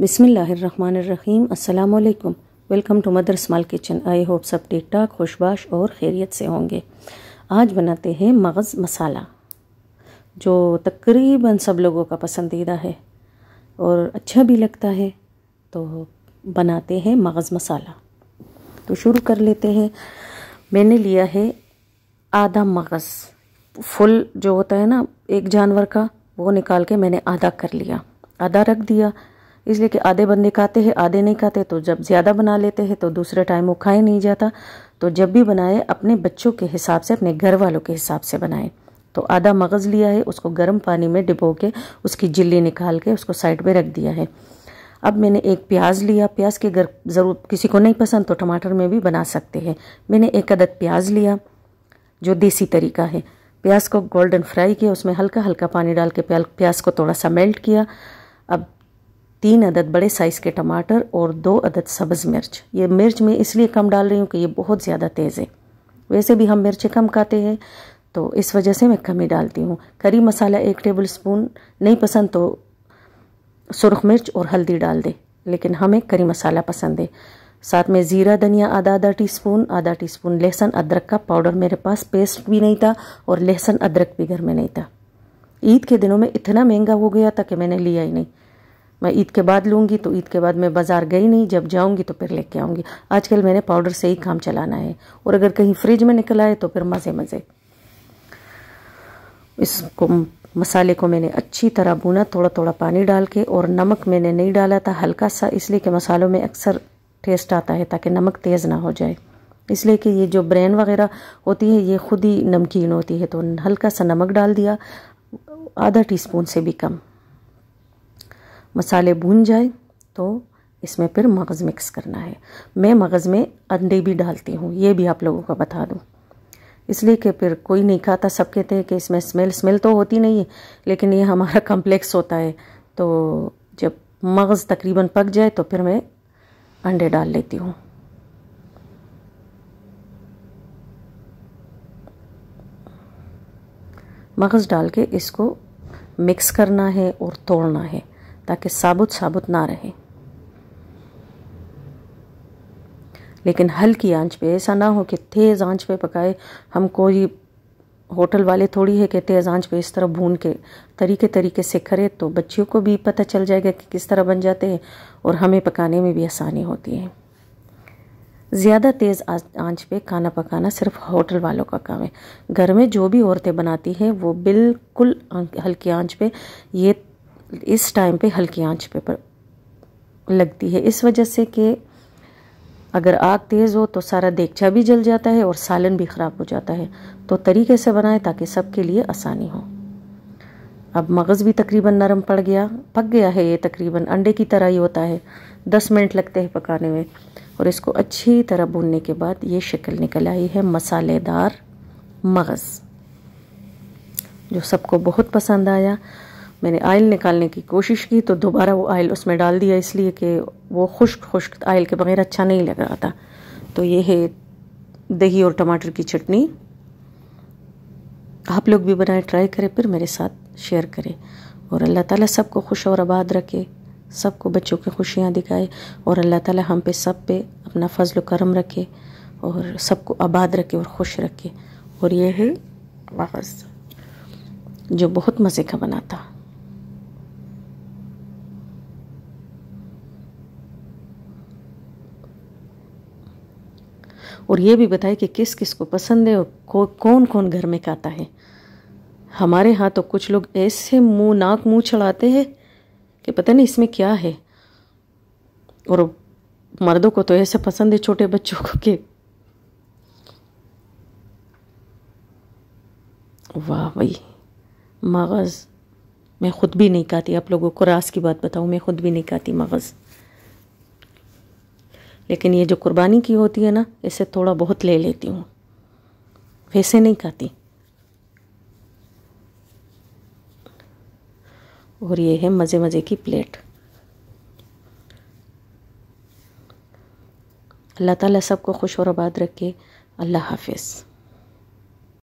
बिसमीम् अल्लाम welcome to mother small kitchen I hope सब ठीक ठाक खुशबाश और खैरियत से होंगे आज बनाते हैं मगज़ मसाला जो तकरीबन सब लोगों का पसंदीदा है और अच्छा भी लगता है तो बनाते हैं मगज़ मसाला तो शुरू कर लेते हैं मैंने लिया है आधा मगज़ फुल जो होता है ना एक जानवर का वो निकाल के मैंने आधा कर लिया आधा रख दिया इसलिए कि आधे बंदे खाते हैं आधे नहीं खाते तो जब ज़्यादा बना लेते हैं तो दूसरे टाइम वो खाए नहीं जाता तो जब भी बनाए अपने बच्चों के हिसाब से अपने घर वालों के हिसाब से बनाए तो आधा मगज़ लिया है उसको गर्म पानी में डिबो के उसकी जिल्ली निकाल के उसको साइड में रख दिया है अब मैंने एक प्याज लिया प्याज के अगर ज़रूर किसी को नहीं पसंद तो टमाटर में भी बना सकते हैं मैंने एक अदद प्याज लिया जो देसी तरीका है प्याज को गोल्डन फ्राई किया उसमें हल्का हल्का पानी डाल के प्याज को थोड़ा सा मेल्ट किया तीन अदद बड़े साइज़ के टमाटर और दो अदद सब्ज़ मिर्च ये मिर्च मैं इसलिए कम डाल रही हूँ कि ये बहुत ज़्यादा तेज़ है वैसे भी हम मिर्चें कम खाते हैं तो इस वजह से मैं कम ही डालती हूँ करी मसाला एक टेबल स्पून नहीं पसंद तो सुरख मिर्च और हल्दी डाल दे लेकिन हमें करी मसाला पसंद है साथ में ज़ीरा धनिया आधा आधा टी स्पून आधा टी स्पून लहसुन अदरक का पाउडर मेरे पास पेस्ट भी नहीं था और लहसुन अदरक भी घर में नहीं था ईद के दिनों में इतना महंगा हो गया था कि मैंने लिया ही नहीं मैं ईद के बाद लूँगी तो ईद के बाद मैं बाज़ार गई नहीं जब जाऊँगी तो फिर लेके आऊँगी आजकल मैंने पाउडर से ही काम चलाना है और अगर कहीं फ्रिज में निकल आए तो फिर मज़े मज़े इसको मसाले को मैंने अच्छी तरह भुना थोड़ा थोड़ा पानी डाल के और नमक मैंने नहीं डाला था हल्का सा इसलिए कि मसालों में अक्सर टेस्ट आता है ताकि नमक तेज़ ना हो जाए इसलिए कि ये जो ब्रेन वगैरह होती है ये खुद ही नमकीन होती है तो हल्का सा नमक डाल दिया आधा टीस्पून से भी कम मसाले भून जाए तो इसमें फिर मगज़ मिक्स करना है मैं मगज़ में अंडे भी डालती हूँ ये भी आप लोगों का बता दूँ इसलिए कि फिर कोई नहीं खाता सब कहते हैं कि इसमें स्मेल स्मेल तो होती नहीं है लेकिन ये हमारा कम्प्लेक्स होता है तो जब मगज़ तकरीबन पक जाए तो फिर मैं अंडे डाल लेती हूँ मगज़ डाल के इसको मिक्स करना है और तोड़ना है ताकि साबुत साबुत ना रहे लेकिन हल्की आंच पे ऐसा ना हो कि तेज़ आंच पे पकाए हम कोई होटल वाले थोड़ी है कि तेज़ आंच पे इस तरह भून के तरीके तरीके से करे तो बच्चियों को भी पता चल जाएगा कि किस तरह बन जाते हैं और हमें पकाने में भी आसानी होती है ज़्यादा तेज़ आंच पे खाना पकाना सिर्फ होटल वालों का काम है घर में जो भी औरतें बनाती हैं वो बिल्कुल हल्की आंच पे ये इस टाइम पे हल्की आंच पे पर लगती है इस वजह से कि अगर आग तेज़ हो तो सारा देगचा भी जल जाता है और सालन भी ख़राब हो जाता है तो तरीके से बनाएं ताकि सबके लिए आसानी हो अब मगज़ भी तकरीबन नरम पड़ गया पक गया है ये तकरीबन अंडे की तरह ही होता है दस मिनट लगते हैं पकाने में और इसको अच्छी तरह भूनने के बाद ये शक्ल निकल आई है मसालेदार मगज़ जो सबको बहुत पसंद आया मैंने आयल निकालने की कोशिश की तो दोबारा वो आयल उसमें डाल दिया इसलिए कि वो खुश्क खुश्क आयल के बगैर अच्छा नहीं लग रहा था तो ये है दही और टमाटर की चटनी आप लोग भी बनाए ट्राई करें फिर मेरे साथ शेयर करें और अल्लाह ताला सबको खुश और आबाद रखे सबको बच्चों की खुशियाँ दिखाए और अल्लाह ताला हम पे सब पे अपना फजल करम रखे और सबको आबाद रखे और खुश रखे और ये है वाकस जो बहुत मज़े का बनाता और ये भी बताए कि किस किस को पसंद है और को, कौन कौन घर में खाता है हमारे यहाँ तो कुछ लोग ऐसे मुंह नाक मुंह चढ़ाते हैं कि पता नहीं इसमें क्या है और मर्दों को तो ऐसे पसंद है छोटे बच्चों को कि वाह भाई मगज़ मैं ख़ुद भी नहीं खाती आप लोगों को रास की बात बताऊँ मैं ख़ुद भी नहीं खाती मगज़ लेकिन ये जो कुर्बानी की होती है ना इसे थोड़ा बहुत ले लेती हूँ वैसे नहीं खाती और ये है मज़े मज़े की प्लेट अल्लाह ताला सबको खुश और आबाद रखे अल्लाह हाफिज़